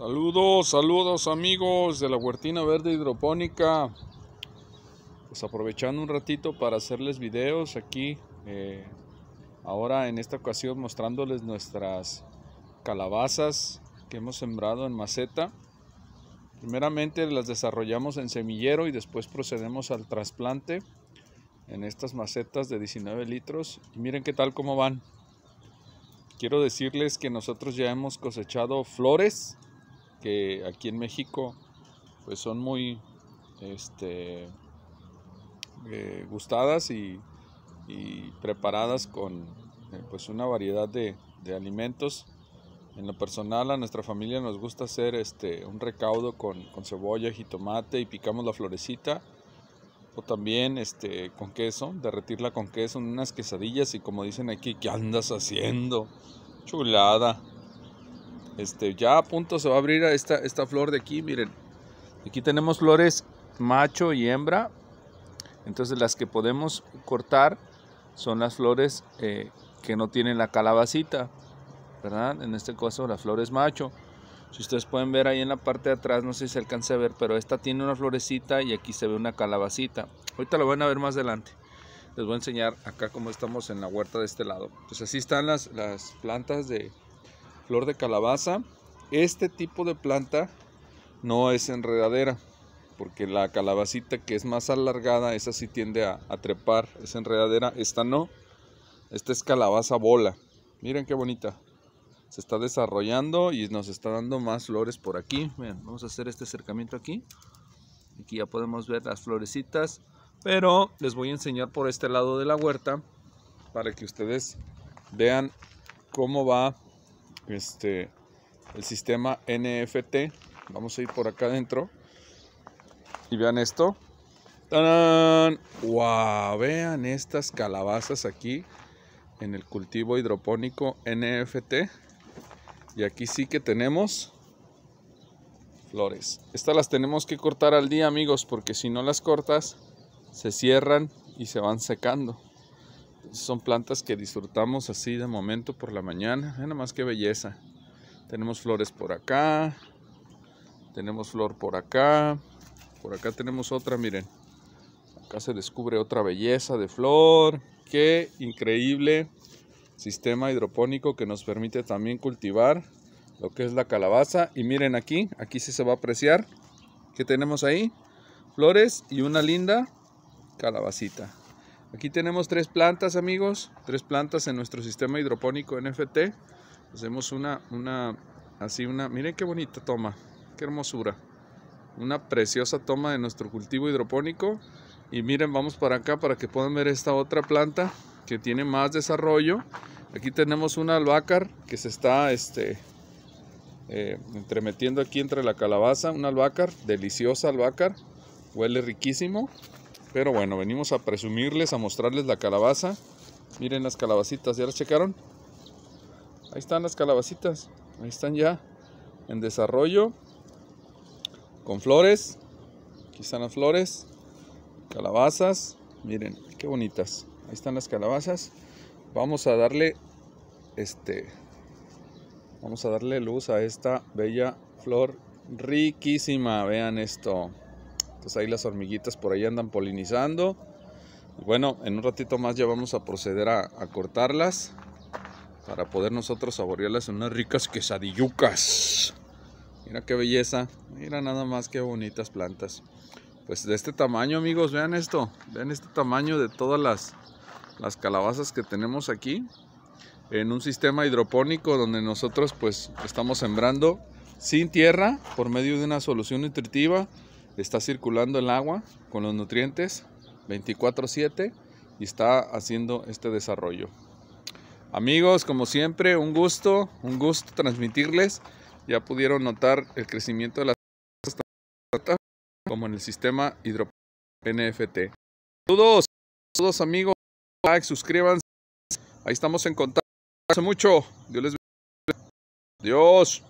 Saludos, saludos amigos de la huertina verde hidropónica. Pues aprovechando un ratito para hacerles videos aquí. Eh, ahora en esta ocasión mostrándoles nuestras calabazas que hemos sembrado en maceta. Primeramente las desarrollamos en semillero y después procedemos al trasplante en estas macetas de 19 litros. Y miren qué tal cómo van. Quiero decirles que nosotros ya hemos cosechado flores que aquí en México pues son muy este, eh, gustadas y, preparadas con eh, pues una variedad de, alimentos. En lo personal a nuestra familia nos gusta hacer este, un recaudo con, con cebolla, tomate y picamos la florecita o también este, con queso, derretirla con queso en unas quesadillas y como dicen aquí, ¿qué andas haciendo? Chulada. Este, ya a punto se va a abrir esta, esta flor de aquí, miren. Aquí tenemos flores macho y hembra. Entonces las que podemos cortar son las flores eh, que no tienen la calabacita, ¿verdad? En este caso las flores macho. Si ustedes pueden ver ahí en la parte de atrás, no sé si se alcance a ver, pero esta tiene una florecita y aquí se ve una calabacita. Ahorita lo van a ver más adelante. Les voy a enseñar acá cómo estamos en la huerta de este lado. Pues así están las, las plantas de, flor de calabaza. Este tipo de planta no es enredadera, porque la calabacita que es más alargada, esa sí tiende a, trepar, es enredadera, esta no. Esta es calabaza bola. Miren qué bonita. Se está desarrollando y nos está dando más flores por aquí. vamos a hacer este acercamiento aquí. Aquí ya podemos ver las florecitas. Pero les voy a enseñar por este lado de la huerta para que ustedes vean cómo va este, el sistema NFT. Vamos a ir por acá adentro. Y vean esto. ¡Wow! Vean estas calabazas aquí en el cultivo hidropónico NFT. Y aquí sí que tenemos flores. Estas las tenemos que cortar al día, amigos, porque si no las cortas, se cierran y se van secando son plantas que disfrutamos así de momento por la mañana. Eh, nada más que belleza. Tenemos flores por acá. Tenemos flor por acá. Por acá tenemos otra, miren. Acá se descubre otra belleza de flor. Qué increíble sistema hidropónico que nos permite también cultivar lo que es la calabaza. Y miren aquí, aquí sí se va a apreciar. ¿Qué tenemos ahí? Flores y una linda calabacita. Aquí tenemos tres plantas, amigos, tres plantas en nuestro sistema hidropónico NFT. Hacemos una, una, así una, miren qué bonita toma, qué hermosura. Una preciosa toma de nuestro cultivo hidropónico. Y miren, vamos para acá para que puedan ver esta otra planta que tiene más desarrollo. Aquí tenemos una albahaca que se está este, eh, entremetiendo aquí entre la calabaza, una albahaca, deliciosa albahaca, huele riquísimo. Pero bueno, venimos a presumirles, a mostrarles la calabaza. Miren las calabacitas, ¿ya las checaron? Ahí están las calabacitas, ahí están ya en desarrollo, con flores. Aquí están las flores, calabazas, miren qué bonitas. Ahí están las calabazas. Vamos a darle este vamos a darle luz a esta bella flor riquísima. Vean esto. Entonces ahí las hormiguitas por ahí andan polinizando. bueno, en un ratito más ya vamos a proceder a, cortarlas para poder nosotros saborearlas en unas ricas quesadillucas. Mira qué belleza, mira nada más qué bonitas plantas. Pues de este tamaño amigos, vean esto, vean este tamaño de todas las, las calabazas que tenemos aquí. En un sistema hidropónico donde nosotros pues estamos sembrando sin tierra por medio de una solución nutritiva está circulando el agua con los nutrientes 24/7 y está haciendo este desarrollo. Amigos, como siempre, un gusto, un gusto transmitirles. Ya pudieron notar el crecimiento de las como en el sistema hidrop NFT. Saludos, todos amigos, like, suscríbanse. Ahí estamos en contacto. Mucho. Dios les bendiga. Dios.